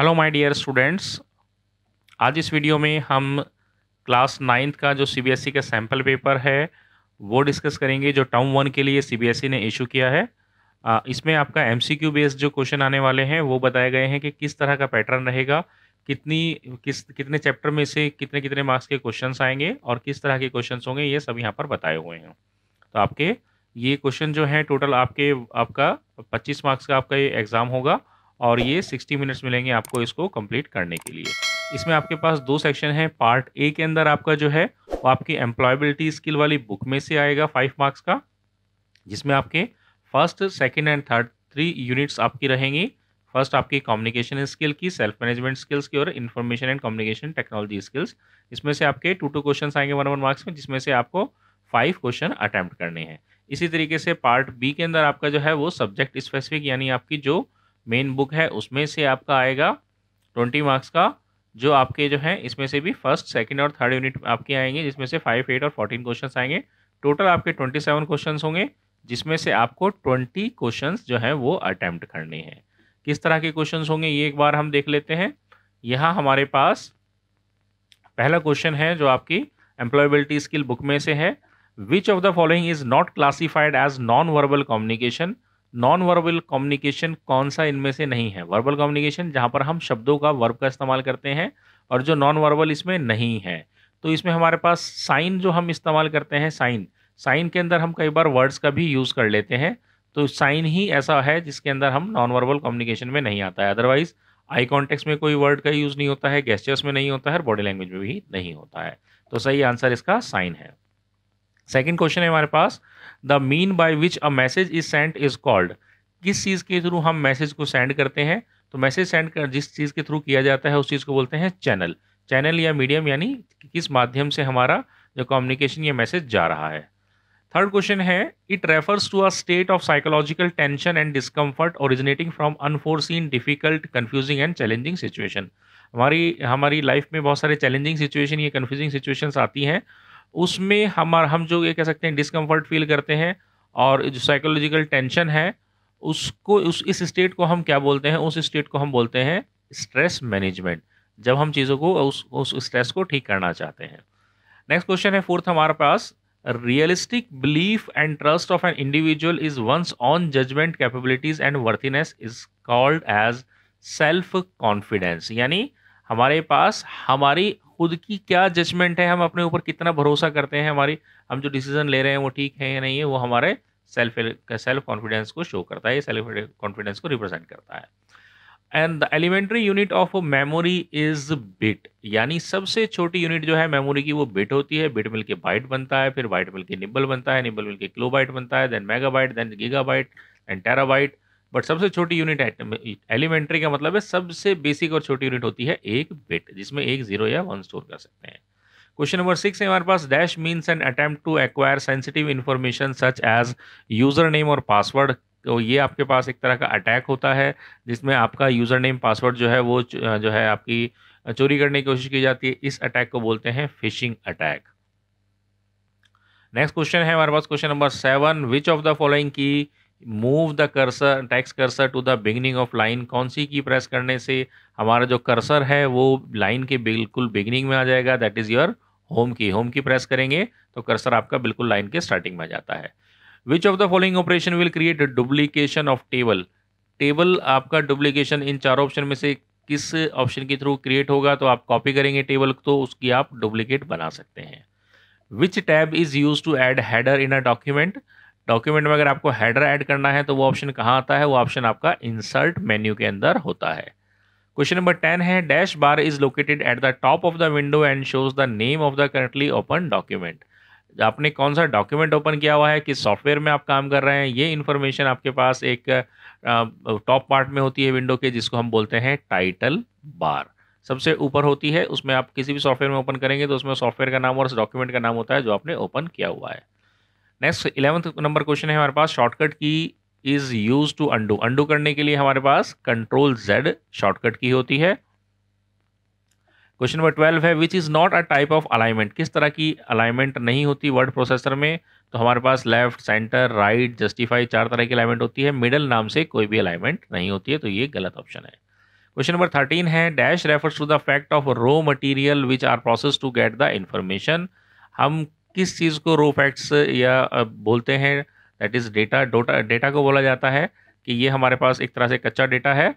hello my dear students आज इस video में हम क्लास नाइन्थ का जो सीबीएसई का सैम्पल पेपर है वो डिस्कस करेंगे जो टर्म वन के लिए सीबीएसई e ने इशू किया है इसमें आपका एमसीक्यू बेस्ड जो क्वेश्चन आने वाले हैं वो बताए गए हैं कि किस तरह का पैटर्न रहेगा कितनी किस कितने चैप्टर में से कितने कितने मार्क्स के क्वेश्चन आएंगे और किस तरह के क्वेश्चन होंगे ये सब यहाँ पर बताए हुए हैं तो आपके ये क्वेश्चन जो है टोटल आपके आपका पच्चीस मार्क्स का आपका ये एग्ज़ाम होगा और ये 60 मिनट्स मिलेंगे आपको इसको कंप्लीट करने के लिए इसमें आपके पास दो सेक्शन है पार्ट ए के अंदर आपका जो है वो आपकी एम्प्लॉयबिलिटी स्किल वाली बुक में से आएगा फाइव मार्क्स का जिसमें आपके first second and third three units आपकी रहेंगी फर्स्ट आपकी कम्युनिकेशन स्किल की सेल्फ मैनेजमेंट स्किल्स की और information and communication technology skills इसमें से आपके टू टू क्वेश्चन आएंगे वन वन मार्क्स में जिसमें से आपको फाइव क्वेश्चन अटैम्प्ट करने हैं इसी तरीके से पार्ट बी के अंदर आपका जो है वो सब्जेक्ट स्पेसिफिक यानी आपकी जो मेन बुक है उसमें से आपका आएगा ट्वेंटी मार्क्स का जो आपके जो है इसमें से भी फर्स्ट सेकंड और थर्ड यूनिट आपके आएंगे जिसमें से फाइव एट और फोर्टीन क्वेश्चन आएंगे टोटल आपके ट्वेंटी सेवन क्वेश्चन होंगे जिसमें से आपको ट्वेंटी क्वेश्चन जो है वो अटैम्प्ट करने हैं किस तरह के क्वेश्चन होंगे ये एक बार हम देख लेते हैं यहाँ हमारे पास पहला क्वेश्चन है जो आपकी एम्प्लॉयबिलिटी स्किल बुक में से है which of the following is not classified as non verbal communication non verbal communication कौन सा इनमें से नहीं है वर्बल कम्युनिकेशन जहाँ पर हम शब्दों का वर्ब का इस्तेमाल करते हैं और जो नॉन वर्बल इसमें नहीं है तो इसमें हमारे पास साइन जो हम इस्तेमाल करते हैं साइन साइन के अंदर हम कई बार वर्ड्स का भी यूज़ कर लेते हैं तो साइन ही ऐसा है जिसके अंदर हम नॉन वर्बल कम्युनिकेशन में नहीं आता है अदरवाइज आई कॉन्टेक्स में कोई वर्ड का यूज़ नहीं होता है गेस्टर्स में नहीं होता है और बॉडी लैंग्वेज में भी नहीं होता है तो सही आंसर इसका साइन है सेकेंड क्वेश्चन है हमारे पास the mean by which a message is sent is called किस चीज़ के थ्रू हम मैसेज को सेंड करते हैं तो मैसेज सेंड कर जिस चीज़ के थ्रू किया जाता है उस चीज़ को बोलते हैं चैनल चैनल या मीडियम यानी कि किस माध्यम से हमारा जो कम्युनिकेशन या मैसेज जा रहा है थर्ड क्वेश्चन है it refers to a state of psychological tension and discomfort originating from unforeseen difficult confusing and challenging situation हमारी हमारी लाइफ में बहुत सारे चैलेंजिंग सिचुएशन या कन्फ्यूजिंग सिचुएशंस आती हैं उसमें हमारा हम जो ये कह सकते हैं डिसकम्फर्ट फील करते हैं और जो साइकोलॉजिकल टेंशन है उसको उस इस स्टेट को हम क्या बोलते हैं उस स्टेट को हम बोलते हैं स्ट्रेस मैनेजमेंट जब हम चीज़ों को उस उस स्ट्रेस को ठीक करना चाहते हैं नेक्स्ट क्वेश्चन है फोर्थ हमारे पास realistic belief and trust of an individual is one's on judgement capabilities and worthiness is called as self confidence यानी हमारे पास हमारी खुद की क्या जजमेंट है हम अपने ऊपर कितना भरोसा करते हैं हमारी हम जो डिसीजन ले रहे हैं वो ठीक है या नहीं है वो हमारे सेल्फ सेल्फ कॉन्फिडेंस को शो करता है सेल्फ कॉन्फिडेंस को रिप्रेजेंट करता है and the elementary unit of memory is bit यानी सबसे छोटी यूनिट जो है मेमोरी की वो बिट होती है बिट मिल के बाइट बनता है फिर बाइट मिलकर निबल बनता है निबल मिलकर के किलो बाइट बनता है then megabyte then gigabyte and terabyte but सबसे छोटी यूनिट एलिमेंट्री का मतलब है सबसे बेसिक और छोटी यूनिट होती है एक बिट जिसमें एक जीरो या वन स्टोर कर सकते हैं क्वेश्चन नंबर सिक्स है हमारे पास dash means and attempt to acquire sensitive information such as username और पासवर्ड तो ये आपके पास एक तरह का अटैक होता है जिसमें आपका यूज़र नेम पासवर्ड जो है वो जो है आपकी चोरी करने की कोशिश की जाती है इस अटैक को बोलते हैं फिशिंग अटैक नेक्स्ट क्वेश्चन है हमारे पास question number seven which of the following key move the cursor takes cursor to the beginning of line कौन सी की प्रेस करने से हमारा जो कर्सर है वो लाइन के बिल्कुल बिगनिंग में आ जाएगा that is your home key home key press करेंगे तो कर्सर आपका बिल्कुल लाइन के स्टार्टिंग में आ जाता है which of the following operation will create duplication of table table आपका डुप्लीकेशन इन चार ऑप्शन में से किस ऑप्शन के थ्रू क्रिएट होगा तो आप कॉपी करेंगे टेबल तो उसकी आप डुप्लीकेट बना सकते हैं which tab is use to add header in a document document में अगर आपको हेडर ऐड करना है तो वो ऑप्शन कहाँ आता है वो ऑप्शन आपका इंसर्ट मेन्यू के अंदर होता है क्वेश्चन नंबर टेन है dash bar is located at the top of the window and shows the name of the currently open document आपने कौन सा डॉक्यूमेंट ओपन किया हुआ है किस सॉफ्टवेयर में आप काम कर रहे हैं ये इन्फॉर्मेशन आपके पास एक टॉप पार्ट में होती है विंडो के जिसको हम बोलते हैं टाइटल बार सबसे ऊपर होती है उसमें आप किसी भी सॉफ्टवेयर में ओपन करेंगे तो उसमें सॉफ्टवेयर का नाम और उस डॉक्यूमेंट का नाम होता है जो आपने ओपन किया हुआ है नेक्स्ट इलेवंथ नंबर क्वेश्चन है हमारे पास shortcut key is use to undo undo करने के लिए हमारे पास कंट्रोल जेड शॉर्टकट की होती है क्वेश्चन नंबर ट्वेल्व है which is not a type of alignment किस तरह की अलाइनमेंट नहीं होती वर्ड प्रोसेसर में तो हमारे पास लेफ्ट सेंटर राइट जस्टिफाई चार तरह की अलाइनमेंट होती है मिडल नाम से कोई भी अलाइनमेंट नहीं होती है तो ये गलत ऑप्शन है क्वेश्चन नंबर थर्टीन है dash refers to the fact of raw material which are process to get the information हम किस चीज़ को रो फैक्ट्स या बोलते हैं that is data data data को बोला जाता है कि ये हमारे पास एक तरह से कच्चा डेटा है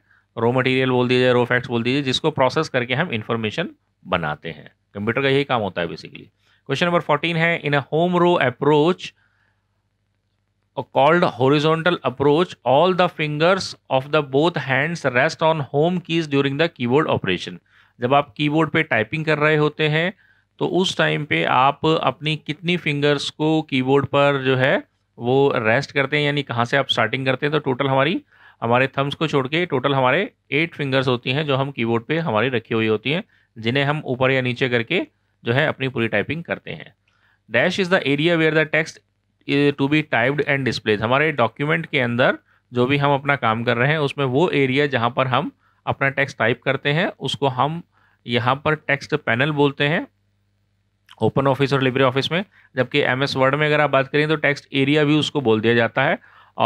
रो मटेरियल बोल दीजिए रो फैक्ट्स बोल दीजिए जिसको प्रोसेस करके हम इन्फॉर्मेशन बनाते हैं कंप्यूटर का यही काम होता है बेसिकली क्वेश्चन नंबर फोर्टीन है in a home row approach called horizontal approach all the fingers of the both hands rest on home keys during the keyboard operation जब आप कीबोर्ड पे टाइपिंग कर रहे होते हैं तो उस टाइम पे आप अपनी कितनी फिंगर्स को कीबोर्ड पर जो है वो रेस्ट करते हैं यानी कहाँ से आप स्टार्टिंग करते हैं तो टोटल हमारी हमारे थम्स को छोड़ के टोटल हमारे एट फिंगर्स होती हैं जो हम कीबोर्ड पे हमारी रखी हुई होती हैं जिन्हें हम ऊपर या नीचे करके जो है अपनी पूरी टाइपिंग करते हैं dash is the area where the text to be typed and displays हमारे डॉक्यूमेंट के अंदर जो भी हम अपना काम कर रहे हैं उसमें वो एरिया जहाँ पर हम अपना टेक्स्ट टाइप करते हैं उसको हम यहाँ पर टेक्स्ट पैनल बोलते हैं ओपन ऑफिस और लिब्रे ऑफिस में जबकि एम एस वर्ड में अगर आप बात करें तो टेक्स्ट एरिया भी उसको बोल दिया जाता है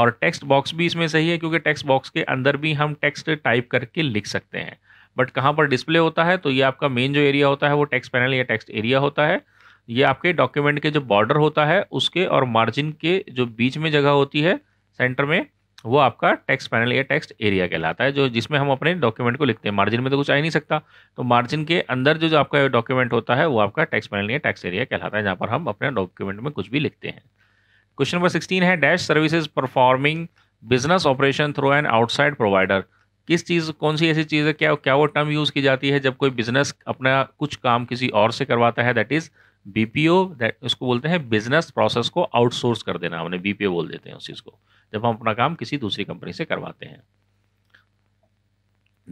और टेक्स्ट बॉक्स भी इसमें सही है क्योंकि टेक्स्ट बॉक्स के अंदर भी हम टेक्स्ट टाइप करके लिख सकते हैं बट कहाँ पर डिस्प्ले होता है तो ये आपका मेन जो एरिया होता है वो टेक्स्ट पैनल या टेक्स्ट एरिया होता है ये आपके डॉक्यूमेंट के जो बॉर्डर होता है उसके और मार्जिन के जो बीच में जगह होती है सेंटर में वो आपका टेक्स्ट पैनल या टेक्स्ट एरिया कहलाता है जो जिसमें हम अपने डॉक्यूमेंट को लिखते हैं मार्जिन में तो कुछ आ ही नहीं सकता तो मार्जिन के अंदर जो जो आपका डॉक्यूमेंट होता है वो आपका टेक्स्ट पैनल या टेक्स्ट एरिया कहलाता है जहाँ पर हम अपने डॉक्यूमेंट में कुछ भी लिखते हैं क्वेश्चन नंबर सिक्सटीन है dash services performing business operation through an outside provider किस चीज़ कौन सी ऐसी चीज़ है क्या क्या वो टर्म यूज़ की जाती है जब कोई बिजनेस अपना कुछ काम किसी और से करवाता है that is B P O that उसको बोलते हैं बिजनेस प्रोसेस को आउटसोर्स कर देना हमने बी पी ओ बोल देते हैं उस चीज़ को जब हम अपना काम किसी दूसरी कंपनी से करवाते हैं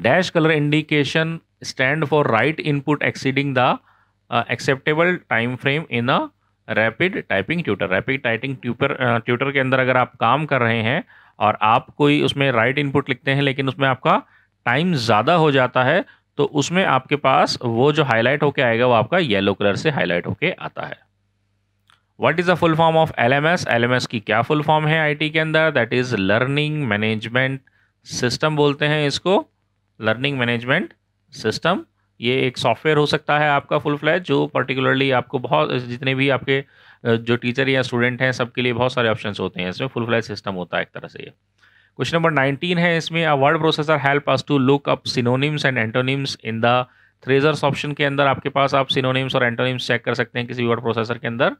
dash colour indication stand for right input exceeding the acceptable time frame in a rapid typing tutor rapid typing tutor tutor के अंदर अगर आप काम कर रहे हैं और आप कोई उसमें राइट इनपुट लिखते हैं लेकिन उसमें आपका टाइम ज़्यादा हो जाता है तो उसमें आपके पास वो जो हाईलाइट होके आएगा वो आपका येलो कलर से हाईलाइट होके आता है what is the full form of L L M S M S की क्या फुल फॉर्म है आई टी के अंदर that is learning management system बोलते हैं इसको लर्निंग मैनेजमेंट सिस्टम ये एक सॉफ्टवेयर हो सकता है आपका फुल फ्लैज जो पर्टिकुलरली आपको बहुत जितने भी आपके जो टीचर या स्टूडेंट हैं सबके लिए बहुत सारे ऑप्शन होते हैं इसमें फुल फ्लैज सिस्टम होता है एक तरह से ये क्वेश्चन नंबर नाइनटीन है इसमें a word processor help us to look up synonyms and antonyms in the thesaurus option के अंदर आपके पास आप सिनोनिम्स और एंटोनिम्स चेक कर सकते हैं किसी वर्ड प्रोसेसर के अंदर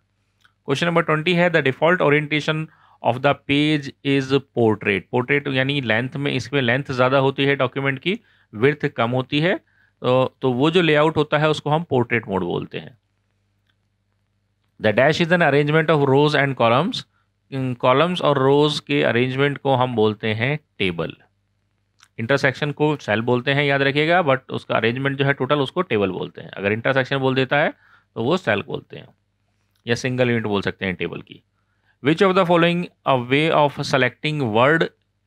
क्वेश्चन नंबर ट्वेंटी है the default orientation of the page is portrait portrait तो यानी लेंथ में इसमें लेंथ ज़्यादा होती है डॉक्यूमेंट की विर्थ कम होती है तो, तो वो जो लेआउट होता है उसको हम पोर्ट्रेट मोड बोलते हैं the dash is an arrangement of rows and columns columns और रोज के अरेंजमेंट को हम बोलते हैं टेबल इंटरसेक्शन को सेल बोलते हैं याद रखिएगा बट उसका अरेंजमेंट जो है टोटल उसको टेबल बोलते हैं अगर इंटरसेक्शन बोल देता है तो वो सेल बोलते हैं या सिंगल यूनिट बोल सकते हैं टेबल की which of the following a way of selecting word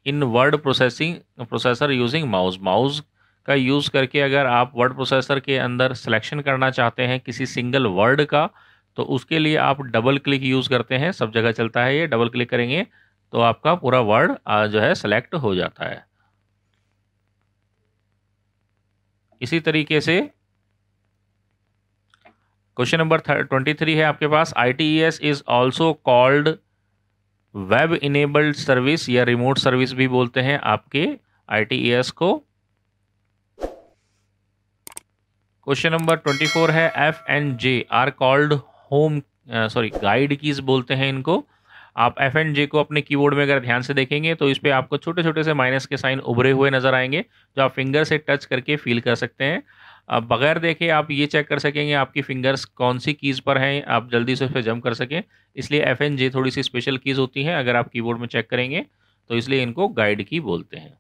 in word processing processor using mouse mouse का यूज़ करके अगर आप वर्ड प्रोसेसर के अंदर सिलेक्शन करना चाहते हैं किसी सिंगल वर्ड का तो उसके लिए आप डबल क्लिक यूज़ करते हैं सब जगह चलता है ये डबल क्लिक करेंगे तो आपका पूरा वर्ड जो है सेलेक्ट हो जाता है इसी तरीके से क्वेश्चन नंबर ट्वेंटी थ्री है आपके पास I T E S is also called web enabled service या रिमोट सर्विस भी बोलते हैं आपके आई टी ई एस को क्वेश्चन नंबर ट्वेंटी फोर है F and J are called home sorry guide keys बोलते हैं इनको आप एफ एंड जे को अपने कीबोर्ड में अगर ध्यान से देखेंगे तो इस पर आपको छोटे छोटे से माइनस के साइन उभरे हुए नजर आएंगे जो आप फिंगर से टच करके फील कर सकते हैं बगैर देखे आप ये चेक कर सकेंगे आपकी फिंगर्स कौन सी कीज़ पर हैं आप जल्दी से उस पर जम कर सकें इसलिए एफ एन जे थोड़ी सी स्पेशल कीज़ होती हैं अगर आप कीबोर्ड में चेक करेंगे तो इसलिए इनको गाइड की बोलते हैं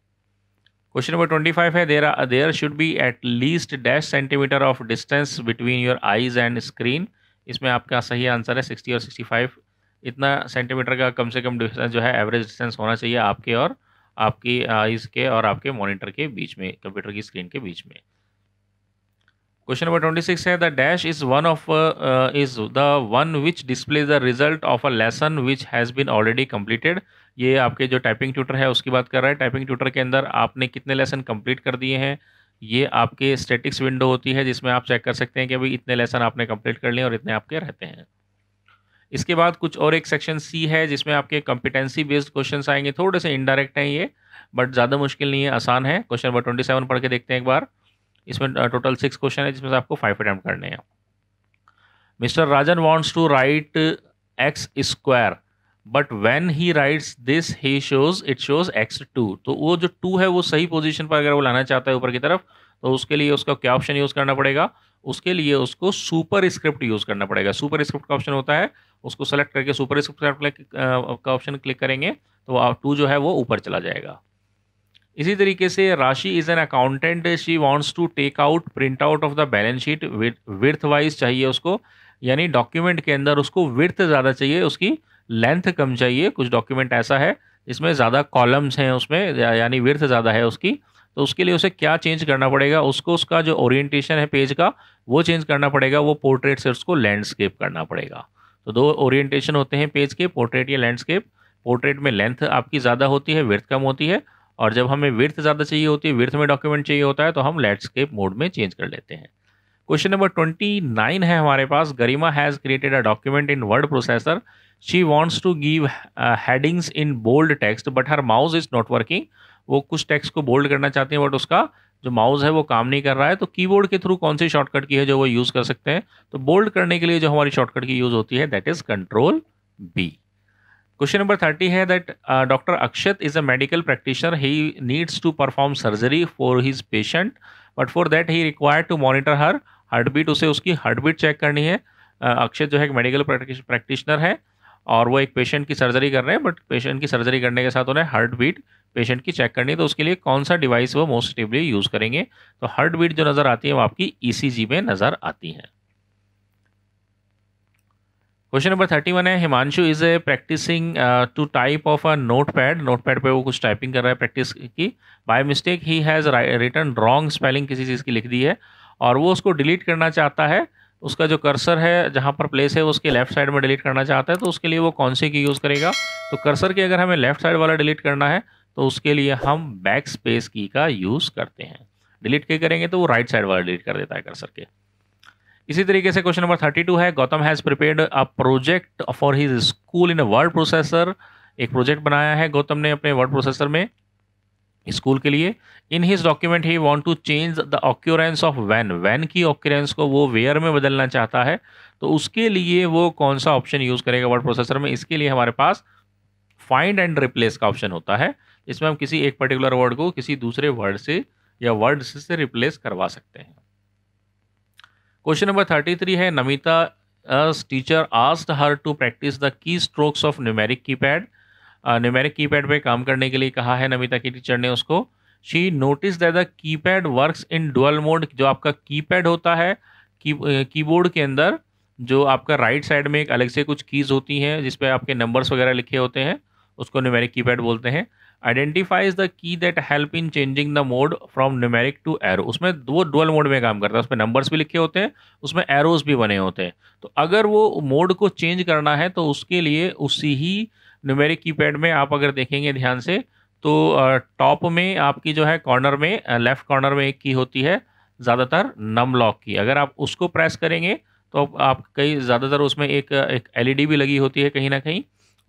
क्वेश्चन नंबर ट्वेंटी फाइव है there there should be at least dash centimetre of distance between your eyes and screen इसमें आपका सही आंसर है सिक्सटी और सिक्सटी फाइव इतना सेंटीमीटर का कम से कम डिस्टेंस जो है एवरेज डिस्टेंस होना चाहिए आपके और आपकी आइज़ के और आपके मॉनिटर के बीच में कंप्यूटर की स्क्रीन के बीच में क्वेश्चन नंबर ट्वेंटी सिक्स है the dash is one of is the one which display the result of a lesson which has been already completed ये आपके जो टाइपिंग ट्यूटर है उसकी बात कर रहा है टाइपिंग ट्यूटर के अंदर आपने कितने लेसन कम्प्लीट कर दिए हैं ये आपके स्टेटिक्स विंडो होती है जिसमें आप चेक कर सकते हैं कि भाई इतने लेसन आपने कम्प्लीट कर लिए और इतने आपके रहते हैं इसके बाद कुछ और एक सेक्शन सी है जिसमें आपके कॉम्पिटेंसी बेस्ड क्वेश्चन आएंगे थोड़े से इनडायरेक्ट हैं ये बट ज़्यादा मुश्किल नहीं है आसान है क्वेश्चन नंबर ट्वेंटी सेवन पढ़ के देखते हैं एक बार इसमें टोटल सिक्स क्वेश्चन है जिसमें से आपको फाइव अटैम्प्ट करने हैं mister Rajan wants to write x square but when he writes this he shows it shows x two तो वो जो टू है वो सही पोजिशन पर अगर वो लाना चाहता है ऊपर की तरफ तो उसके लिए उसका क्या ऑप्शन यूज़ करना पड़ेगा उसके लिए उसको सुपर स्क्रिप्ट यूज़ करना पड़ेगा सुपर स्क्रिप्ट का ऑप्शन होता है उसको सेलेक्ट करके सुपर स्क्रिप्ट का ऑप्शन क्लिक करेंगे तो टू जो है वो ऊपर चला जाएगा इसी तरीके से Rashi is an accountant she wants to take out print out of the balance sheet width wise चाहिए उसको यानी डॉक्यूमेंट के अंदर उसको विर्थ ज़्यादा चाहिए उसकी लेंथ कम चाहिए कुछ डॉक्यूमेंट ऐसा है इसमें ज़्यादा कॉलम्स हैं उसमें यानी विर्थ ज़्यादा है उसकी तो उसके लिए उसे क्या चेंज करना पड़ेगा उसको उसका जो ओरिएंटेशन है पेज का वो चेंज करना पड़ेगा वो पोर्ट्रेट से उसको लैंडस्केप करना पड़ेगा तो दो ओरिएंटेशन होते हैं पेज के पोर्ट्रेट या लैंडस्केप पोर्ट्रेट में लेंथ आपकी ज़्यादा होती है विर्थ कम होती है और जब हमें विर्थ ज़्यादा चाहिए होती है विर्थ में डॉक्यूमेंट चाहिए होता है तो हम लैंडस्केप मोड में चेंज कर लेते हैं क्वेश्चन नंबर ट्वेंटी नाइन है हमारे पास Garima has created a document in word processor she wants to give headings in bold text but her mouse is not working वो कुछ टेक्स्ट को बोल्ड करना चाहते हैं बट उसका जो माउस है वो काम नहीं कर रहा है तो कीबोर्ड के थ्रू कौन सी शॉर्टकट की है जो वो यूज़ कर सकते हैं तो बोल्ड करने के लिए जो हमारी शॉर्टकट की यूज़ होती है that is control B question number thirty है that doctor Akshat is a medical practitioner he needs to perform surgery for his patient but for that he required to monitor her heartbeat उसे उसकी heart beat check करनी है अक्षत uh, जो है एक medical practitioner है और वो एक पेशेंट की सर्जरी कर रहे हैं बट पेशेंट की सर्जरी करने के साथ उन्हें हार्ट बीट पेशेंट की चेक करनी है तो उसके लिए कौन सा डिवाइस वो मोस्टिवली यूज़ करेंगे तो हार्ट बीट जो नज़र आती है वो आपकी ई e में नज़र आती है क्वेश्चन नंबर थर्टी वन है Himanshu is a practising to type of a notepad notepad पर वो कुछ टाइपिंग कर रहा है प्रैक्टिस की by mistake he has written wrong spelling किसी चीज़ की लिख दी है और वो उसको डिलीट करना चाहता है तो उसका जो कर्सर है जहाँ पर प्लेस है उसके लेफ्ट साइड में डिलीट करना चाहता है तो उसके लिए वो कौन सी की यूज़ करेगा तो कर्सर की अगर हमें लेफ्ट साइड वाला डिलीट करना है तो उसके लिए हम बैक स्पेस की का यूज़ करते हैं डिलीट के करेंगे तो वो राइट साइड वाला डिलीट कर देता है कर्सर के इसी तरीके से क्वेश्चन नंबर थर्टी टू है Gautam has prepared a project for his school in a word processor एक प्रोजेक्ट बनाया है गौतम ने अपने वर्ड प्रोसेसर में स्कूल के लिए in his document he want to change the occurrence of van van की ऑक्यूरेंस को वो वेयर में बदलना चाहता है तो उसके लिए वो कौन सा ऑप्शन यूज़ करेगा वर्ड प्रोसेसर में इसके लिए हमारे पास फाइंड एंड रिप्लेस का ऑप्शन होता है इसमें हम किसी एक पर्टिकुलर वर्ड को किसी दूसरे वर्ड से या वर्ड से रिप्लेस करवा सकते हैं क्वेश्चन नंबर थर्टी थ्री है Namita teacher asked her to practise the keystrokes of numeric keypad numeric keypad पर काम करने के लिए कहा है नमिता की टीचर ने उसको she notice that the keypad work in dual mode जो आपका की पैड होता है कीबोर्ड uh, के अंदर जो आपका राइट साइड में एक अलग से कुछ कीज़ होती हैं जिसपे आपके नंबर्स वगैरह लिखे होते हैं उसको न्यूमेरिक की पैड बोलते हैं identifies the key that help in changing the mode from numeric to arrow उसमें वो डुअल मोड में काम करता है उसमें नंबर्स भी लिखे होते हैं उसमें एरोज भी बने होते हैं तो अगर वो मोड को चेंज करना है तो उसके लिए उसी ही न्यूमेरिक कीपैड में आप अगर देखेंगे ध्यान से तो टॉप में आपकी जो है कॉर्नर में लेफ्ट कॉर्नर में एक की होती है ज़्यादातर नम लॉक की अगर आप उसको प्रेस करेंगे तो आप कई ज़्यादातर उसमें एक एक एलईडी भी लगी होती है कहीं ना कहीं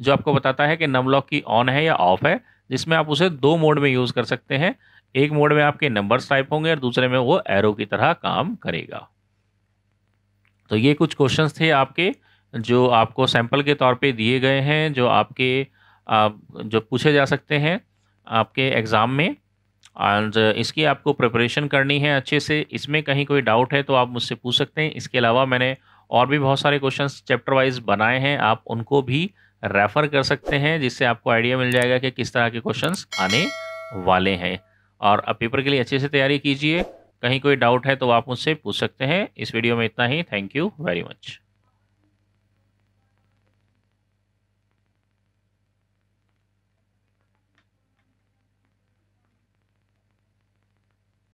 जो आपको बताता है कि नम लॉक की ऑन है या ऑफ है जिसमें आप उसे दो मोड में यूज़ कर सकते हैं एक मोड में आपके नंबर्स टाइप होंगे और दूसरे में वो एरो की तरह काम करेगा तो ये कुछ क्वेश्चंस थे आपके जो आपको सैंपल के तौर पे दिए गए हैं जो आपके आप जो पूछे जा सकते हैं आपके एग्ज़ाम में और इसकी आपको प्रिपरेशन करनी है अच्छे से इसमें कहीं कोई डाउट है तो आप मुझसे पूछ सकते हैं इसके अलावा मैंने और भी बहुत सारे क्वेश्चंस चैप्टर वाइज बनाए हैं आप उनको भी रेफर कर सकते हैं जिससे आपको आइडिया मिल जाएगा कि किस तरह के क्वेश्चंस आने वाले हैं और अब पेपर के लिए अच्छे से तैयारी कीजिए कहीं कोई डाउट है तो आप मुझसे पूछ सकते हैं इस वीडियो में इतना ही थैंक यू वेरी मच